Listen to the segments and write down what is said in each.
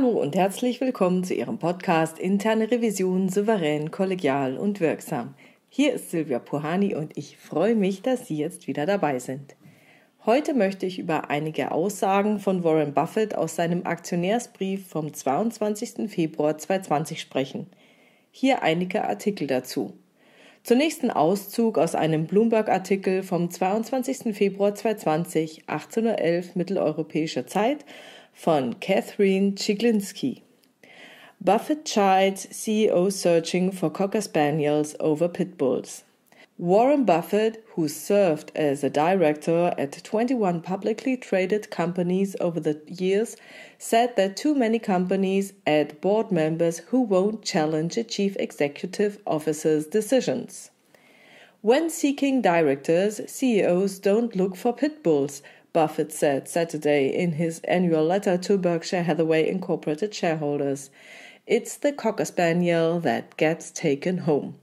Hallo und herzlich willkommen zu Ihrem Podcast Interne Revision souverän, kollegial und wirksam. Hier ist Silvia Puhani und ich freue mich, dass Sie jetzt wieder dabei sind. Heute möchte ich über einige Aussagen von Warren Buffett aus seinem Aktionärsbrief vom 22. Februar 2020 sprechen. Hier einige Artikel dazu. Zunächst ein Auszug aus einem Bloomberg-Artikel vom 22. Februar 2020, 18.11 Uhr mitteleuropäischer Zeit von Catherine Chiglinski. Buffett chides CEO searching for Cocker Spaniels over Pit Bulls. Warren Buffett, who served as a director at 21 publicly traded companies over the years, said that too many companies add board members who won't challenge a chief executive officer's decisions. When seeking directors, CEOs don't look for pit bulls, Buffett said Saturday in his annual letter to Berkshire Hathaway Incorporated shareholders. It's the Cocker Spaniel that gets taken home.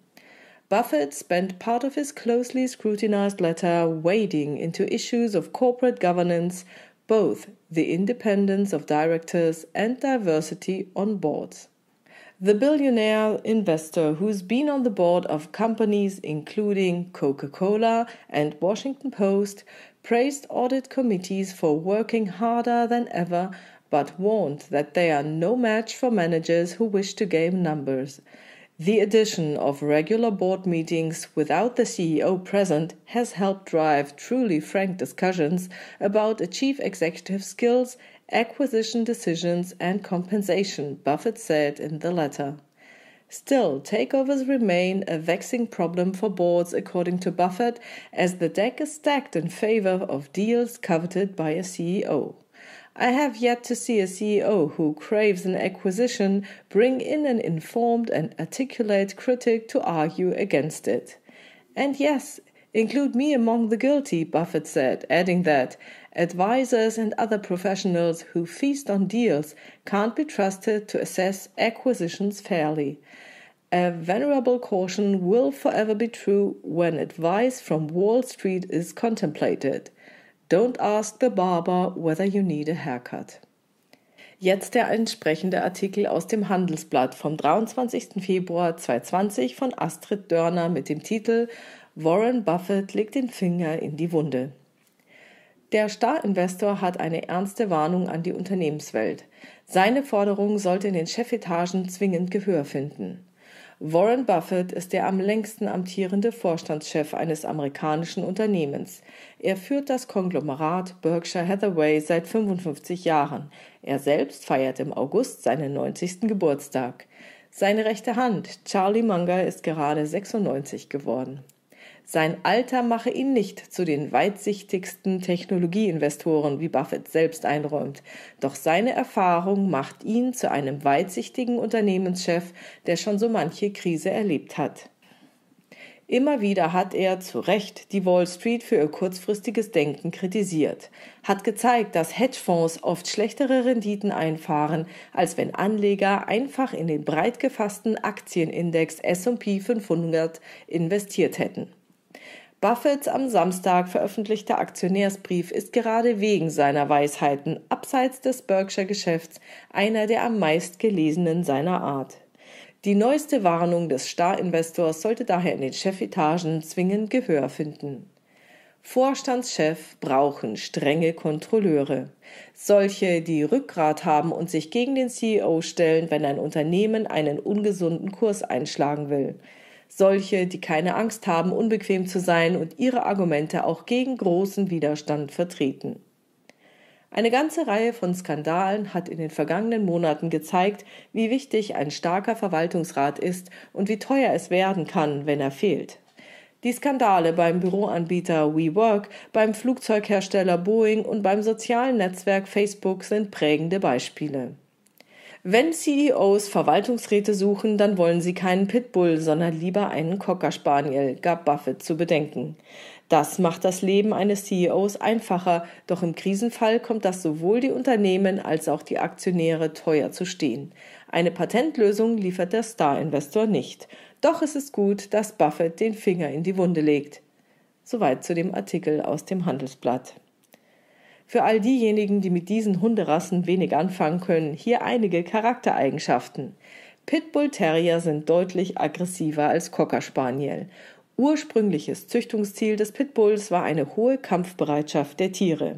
Buffett spent part of his closely scrutinized letter wading into issues of corporate governance, both the independence of directors and diversity on boards. The billionaire investor who's been on the board of companies including Coca Cola and Washington Post praised audit committees for working harder than ever, but warned that they are no match for managers who wish to game numbers. The addition of regular board meetings without the CEO present has helped drive truly frank discussions about a chief executive skills, acquisition decisions, and compensation, Buffett said in the letter. Still, takeovers remain a vexing problem for boards, according to Buffett, as the deck is stacked in favor of deals coveted by a CEO. I have yet to see a CEO who craves an acquisition bring in an informed and articulate critic to argue against it. And yes, Include me among the guilty, Buffett said, adding that advisors and other professionals who feast on deals can't be trusted to assess acquisitions fairly. A venerable caution will forever be true when advice from Wall Street is contemplated. Don't ask the barber whether you need a haircut. Jetzt der entsprechende Artikel aus dem Handelsblatt vom 23. Februar 2020 von Astrid Dörner mit dem Titel Warren Buffett legt den Finger in die Wunde. Der Star-Investor hat eine ernste Warnung an die Unternehmenswelt. Seine Forderung sollte in den Chefetagen zwingend Gehör finden. Warren Buffett ist der am längsten amtierende Vorstandschef eines amerikanischen Unternehmens. Er führt das Konglomerat Berkshire Hathaway seit 55 Jahren. Er selbst feiert im August seinen 90. Geburtstag. Seine rechte Hand, Charlie Munger, ist gerade 96 geworden. Sein Alter mache ihn nicht zu den weitsichtigsten Technologieinvestoren, wie Buffett selbst einräumt. Doch seine Erfahrung macht ihn zu einem weitsichtigen Unternehmenschef, der schon so manche Krise erlebt hat. Immer wieder hat er zu Recht die Wall Street für ihr kurzfristiges Denken kritisiert, hat gezeigt, dass Hedgefonds oft schlechtere Renditen einfahren, als wenn Anleger einfach in den breit gefassten Aktienindex SP 500 investiert hätten. Buffetts am Samstag veröffentlichter Aktionärsbrief ist gerade wegen seiner Weisheiten abseits des Berkshire Geschäfts einer der am meistgelesenen seiner Art. Die neueste Warnung des Star-Investors sollte daher in den Chefetagen zwingend Gehör finden. Vorstandschef brauchen strenge Kontrolleure. Solche, die Rückgrat haben und sich gegen den CEO stellen, wenn ein Unternehmen einen ungesunden Kurs einschlagen will solche, die keine Angst haben, unbequem zu sein und ihre Argumente auch gegen großen Widerstand vertreten. Eine ganze Reihe von Skandalen hat in den vergangenen Monaten gezeigt, wie wichtig ein starker Verwaltungsrat ist und wie teuer es werden kann, wenn er fehlt. Die Skandale beim Büroanbieter WeWork, beim Flugzeughersteller Boeing und beim sozialen Netzwerk Facebook sind prägende Beispiele. Wenn CEOs Verwaltungsräte suchen, dann wollen sie keinen Pitbull, sondern lieber einen Cocker Spaniel, gab Buffett zu bedenken. Das macht das Leben eines CEOs einfacher, doch im Krisenfall kommt das sowohl die Unternehmen als auch die Aktionäre teuer zu stehen. Eine Patentlösung liefert der Star-Investor nicht. Doch es ist gut, dass Buffett den Finger in die Wunde legt. Soweit zu dem Artikel aus dem Handelsblatt. Für all diejenigen, die mit diesen Hunderassen wenig anfangen können, hier einige Charaktereigenschaften. Pitbull Terrier sind deutlich aggressiver als Cocker Spaniel. Ursprüngliches Züchtungsziel des Pitbulls war eine hohe Kampfbereitschaft der Tiere.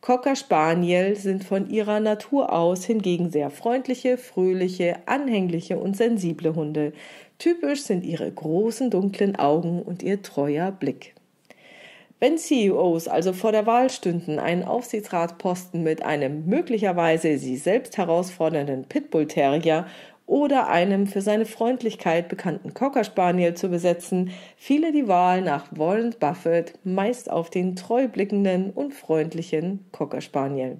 Cocker Spaniel sind von ihrer Natur aus hingegen sehr freundliche, fröhliche, anhängliche und sensible Hunde. Typisch sind ihre großen dunklen Augen und ihr treuer Blick. Wenn CEOs also vor der Wahl stünden, einen Aufsichtsratposten mit einem möglicherweise sie selbst herausfordernden Pitbull-Terrier oder einem für seine Freundlichkeit bekannten Cocker Spaniel zu besetzen, fiele die Wahl nach Warren Buffett meist auf den treublickenden und freundlichen Cocker Spaniel.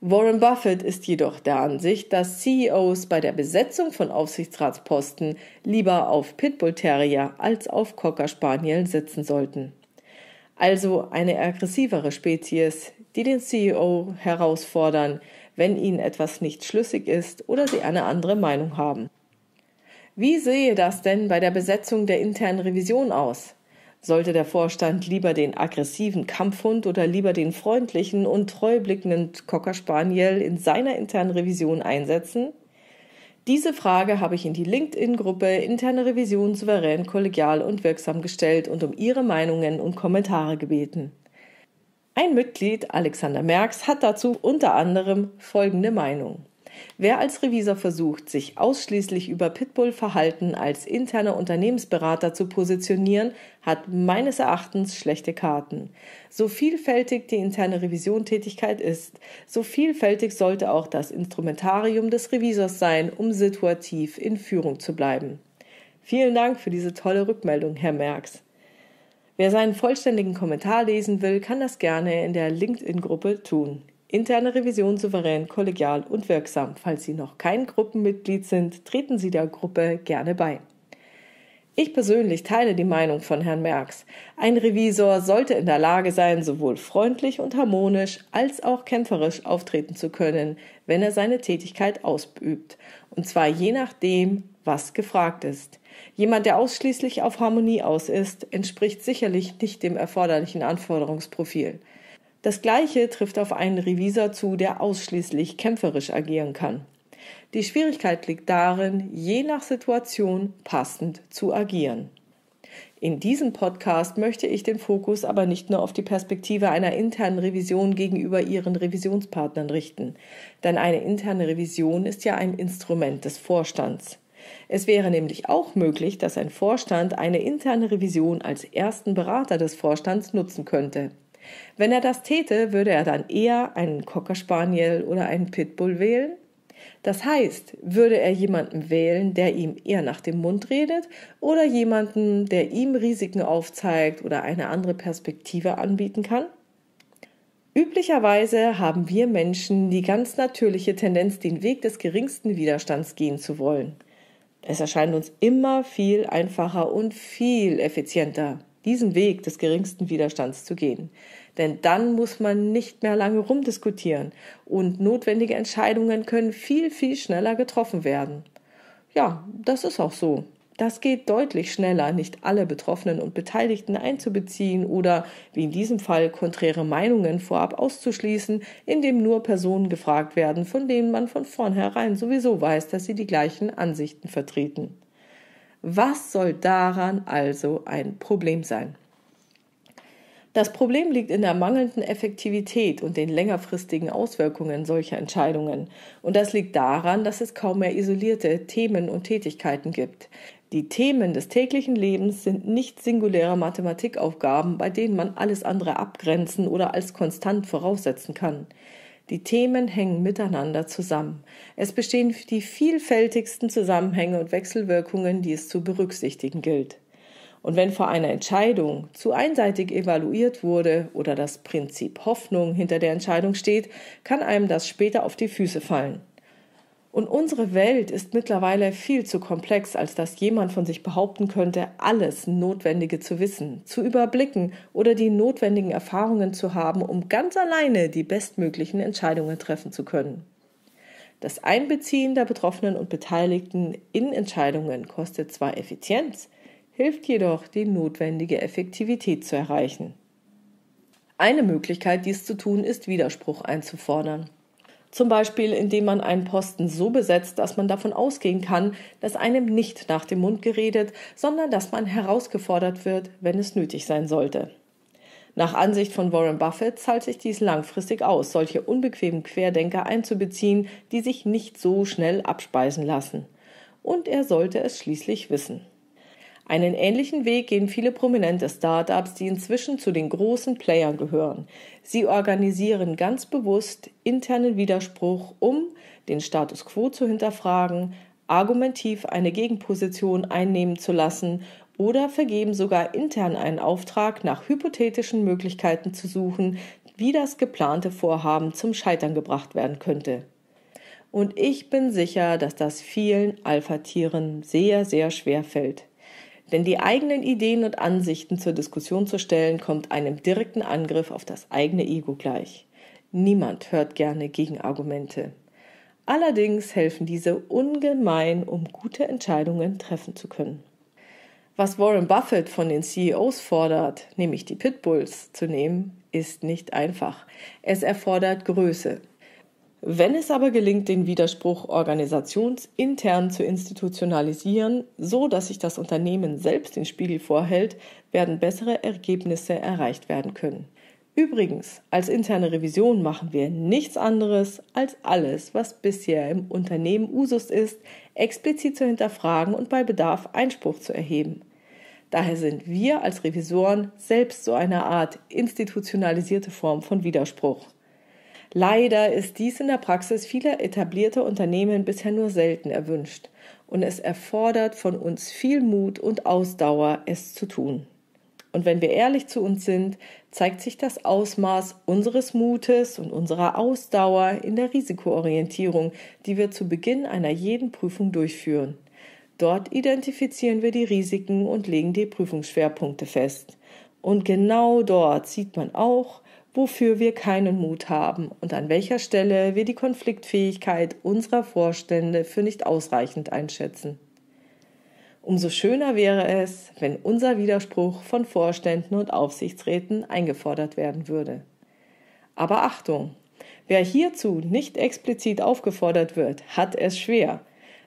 Warren Buffett ist jedoch der Ansicht, dass CEOs bei der Besetzung von Aufsichtsratsposten lieber auf Pitbull Terrier als auf Cocker Spaniel setzen sollten also eine aggressivere Spezies, die den CEO herausfordern, wenn ihnen etwas nicht schlüssig ist oder sie eine andere Meinung haben. Wie sehe das denn bei der Besetzung der internen Revision aus? Sollte der Vorstand lieber den aggressiven Kampfhund oder lieber den freundlichen und treublickenden Cocker Spaniel in seiner internen Revision einsetzen? Diese Frage habe ich in die LinkedIn-Gruppe Interne Revision souverän, kollegial und wirksam gestellt und um Ihre Meinungen und Kommentare gebeten. Ein Mitglied, Alexander Merks, hat dazu unter anderem folgende Meinung. Wer als Revisor versucht, sich ausschließlich über Pitbull-Verhalten als interner Unternehmensberater zu positionieren, hat meines Erachtens schlechte Karten. So vielfältig die interne Revision-Tätigkeit ist, so vielfältig sollte auch das Instrumentarium des Revisors sein, um situativ in Führung zu bleiben. Vielen Dank für diese tolle Rückmeldung, Herr Merks. Wer seinen vollständigen Kommentar lesen will, kann das gerne in der LinkedIn-Gruppe tun. Interne Revision souverän, kollegial und wirksam. Falls Sie noch kein Gruppenmitglied sind, treten Sie der Gruppe gerne bei. Ich persönlich teile die Meinung von Herrn Merks. Ein Revisor sollte in der Lage sein, sowohl freundlich und harmonisch als auch kämpferisch auftreten zu können, wenn er seine Tätigkeit ausübt. Und zwar je nachdem, was gefragt ist. Jemand, der ausschließlich auf Harmonie aus ist, entspricht sicherlich nicht dem erforderlichen Anforderungsprofil. Das Gleiche trifft auf einen Revisor zu, der ausschließlich kämpferisch agieren kann. Die Schwierigkeit liegt darin, je nach Situation passend zu agieren. In diesem Podcast möchte ich den Fokus aber nicht nur auf die Perspektive einer internen Revision gegenüber ihren Revisionspartnern richten, denn eine interne Revision ist ja ein Instrument des Vorstands. Es wäre nämlich auch möglich, dass ein Vorstand eine interne Revision als ersten Berater des Vorstands nutzen könnte. Wenn er das täte, würde er dann eher einen Cocker Spaniel oder einen Pitbull wählen? Das heißt, würde er jemanden wählen, der ihm eher nach dem Mund redet oder jemanden, der ihm Risiken aufzeigt oder eine andere Perspektive anbieten kann? Üblicherweise haben wir Menschen die ganz natürliche Tendenz, den Weg des geringsten Widerstands gehen zu wollen. Es erscheint uns immer viel einfacher und viel effizienter diesen Weg des geringsten Widerstands zu gehen. Denn dann muss man nicht mehr lange rumdiskutieren und notwendige Entscheidungen können viel, viel schneller getroffen werden. Ja, das ist auch so. Das geht deutlich schneller, nicht alle Betroffenen und Beteiligten einzubeziehen oder, wie in diesem Fall, konträre Meinungen vorab auszuschließen, indem nur Personen gefragt werden, von denen man von vornherein sowieso weiß, dass sie die gleichen Ansichten vertreten. Was soll daran also ein Problem sein? Das Problem liegt in der mangelnden Effektivität und den längerfristigen Auswirkungen solcher Entscheidungen. Und das liegt daran, dass es kaum mehr isolierte Themen und Tätigkeiten gibt. Die Themen des täglichen Lebens sind nicht singuläre Mathematikaufgaben, bei denen man alles andere abgrenzen oder als konstant voraussetzen kann. Die Themen hängen miteinander zusammen. Es bestehen die vielfältigsten Zusammenhänge und Wechselwirkungen, die es zu berücksichtigen gilt. Und wenn vor einer Entscheidung zu einseitig evaluiert wurde oder das Prinzip Hoffnung hinter der Entscheidung steht, kann einem das später auf die Füße fallen. Und unsere Welt ist mittlerweile viel zu komplex, als dass jemand von sich behaupten könnte, alles Notwendige zu wissen, zu überblicken oder die notwendigen Erfahrungen zu haben, um ganz alleine die bestmöglichen Entscheidungen treffen zu können. Das Einbeziehen der Betroffenen und Beteiligten in Entscheidungen kostet zwar Effizienz, hilft jedoch, die notwendige Effektivität zu erreichen. Eine Möglichkeit, dies zu tun, ist Widerspruch einzufordern. Zum Beispiel, indem man einen Posten so besetzt, dass man davon ausgehen kann, dass einem nicht nach dem Mund geredet, sondern dass man herausgefordert wird, wenn es nötig sein sollte. Nach Ansicht von Warren Buffett zahlt sich dies langfristig aus, solche unbequemen Querdenker einzubeziehen, die sich nicht so schnell abspeisen lassen. Und er sollte es schließlich wissen. Einen ähnlichen Weg gehen viele prominente Startups, die inzwischen zu den großen Playern gehören. Sie organisieren ganz bewusst internen Widerspruch, um den Status quo zu hinterfragen, argumentiv eine Gegenposition einnehmen zu lassen oder vergeben sogar intern einen Auftrag, nach hypothetischen Möglichkeiten zu suchen, wie das geplante Vorhaben zum Scheitern gebracht werden könnte. Und ich bin sicher, dass das vielen Alpha-Tieren sehr, sehr schwer fällt. Denn die eigenen Ideen und Ansichten zur Diskussion zu stellen, kommt einem direkten Angriff auf das eigene Ego gleich. Niemand hört gerne Gegenargumente. Allerdings helfen diese ungemein, um gute Entscheidungen treffen zu können. Was Warren Buffett von den CEOs fordert, nämlich die Pitbulls zu nehmen, ist nicht einfach. Es erfordert Größe, wenn es aber gelingt, den Widerspruch organisationsintern zu institutionalisieren, so dass sich das Unternehmen selbst den Spiegel vorhält, werden bessere Ergebnisse erreicht werden können. Übrigens, als interne Revision machen wir nichts anderes, als alles, was bisher im Unternehmen Usus ist, explizit zu hinterfragen und bei Bedarf Einspruch zu erheben. Daher sind wir als Revisoren selbst so eine Art institutionalisierte Form von Widerspruch. Leider ist dies in der Praxis vieler etablierter Unternehmen bisher nur selten erwünscht und es erfordert von uns viel Mut und Ausdauer, es zu tun. Und wenn wir ehrlich zu uns sind, zeigt sich das Ausmaß unseres Mutes und unserer Ausdauer in der Risikoorientierung, die wir zu Beginn einer jeden Prüfung durchführen. Dort identifizieren wir die Risiken und legen die Prüfungsschwerpunkte fest. Und genau dort sieht man auch, wofür wir keinen Mut haben und an welcher Stelle wir die Konfliktfähigkeit unserer Vorstände für nicht ausreichend einschätzen. Umso schöner wäre es, wenn unser Widerspruch von Vorständen und Aufsichtsräten eingefordert werden würde. Aber Achtung, wer hierzu nicht explizit aufgefordert wird, hat es schwer.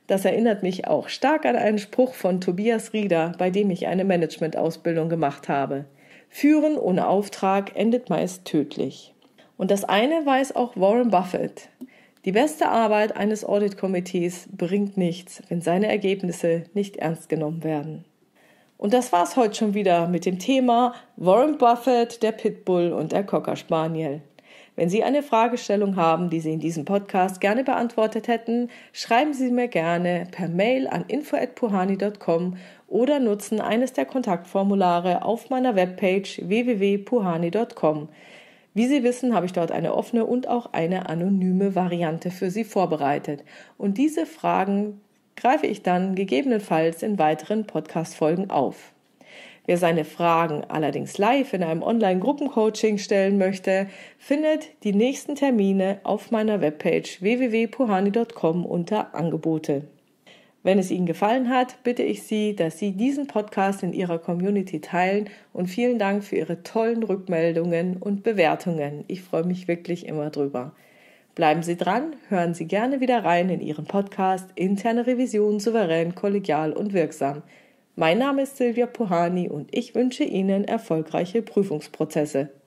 Das erinnert mich auch stark an einen Spruch von Tobias Rieder, bei dem ich eine Managementausbildung gemacht habe. Führen ohne Auftrag endet meist tödlich. Und das eine weiß auch Warren Buffett. Die beste Arbeit eines Audit-Komitees bringt nichts, wenn seine Ergebnisse nicht ernst genommen werden. Und das war's heute schon wieder mit dem Thema Warren Buffett, der Pitbull und der Cocker Spaniel. Wenn Sie eine Fragestellung haben, die Sie in diesem Podcast gerne beantwortet hätten, schreiben Sie mir gerne per Mail an info@puhani.com oder nutzen eines der Kontaktformulare auf meiner Webpage www.puhani.com. Wie Sie wissen, habe ich dort eine offene und auch eine anonyme Variante für Sie vorbereitet. Und diese Fragen greife ich dann gegebenenfalls in weiteren Podcast-Folgen auf. Wer seine Fragen allerdings live in einem Online-Gruppencoaching stellen möchte, findet die nächsten Termine auf meiner Webpage www.puhani.com unter Angebote. Wenn es Ihnen gefallen hat, bitte ich Sie, dass Sie diesen Podcast in Ihrer Community teilen und vielen Dank für Ihre tollen Rückmeldungen und Bewertungen. Ich freue mich wirklich immer drüber. Bleiben Sie dran, hören Sie gerne wieder rein in Ihren Podcast Interne Revision souverän, kollegial und wirksam. Mein Name ist Silvia Puhani und ich wünsche Ihnen erfolgreiche Prüfungsprozesse.